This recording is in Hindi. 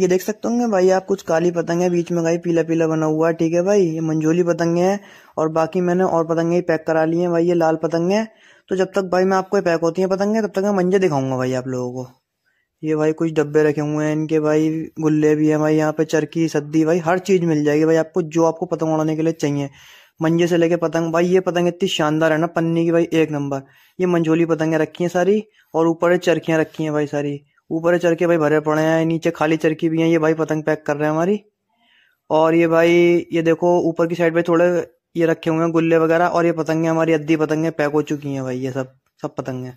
ये देख सकते होंगे भाई आप कुछ काली पतंगे बीच में गई पीला पीला बना हुआ है ठीक है भाई ये मंजोली पतंगे हैं और बाकी मैंने और पतंगे ही पैक करा ली हैं भाई ये लाल पतंगे हैं तो जब तक भाई मैं आपको पैक होती हैं पतंगे तब तक मैं मंजे दिखाऊंगा भाई आप लोगों को ये भाई कुछ डब्बे रखे हुए हैं इनके भाई गुल्ले भी है भाई यहाँ पे चरखी सद्दी भाई हर चीज़ मिल जाएगी भाई आपको जो आपको पतंग उड़ाने के लिए चाहिए मंजे से लेके पतंग भाई ये पतंग इतनी शानदार है ना पन्नी की भाई एक नंबर ये मंझोली पतंगे रखी है सारी और ऊपर चरखियां रखी है भाई सारी ऊपर चरखे भाई भरे पड़े हैं नीचे खाली चरखी भी हैं ये भाई पतंग पैक कर रहे हैं हमारी और ये भाई ये देखो ऊपर की साइड पे थोड़े ये रखे हुए हैं गुल्ले वगैरह और ये पतंगे हमारी अद्धी पतंगे पैक हो चुकी हैं भाई ये सब सब पतंगे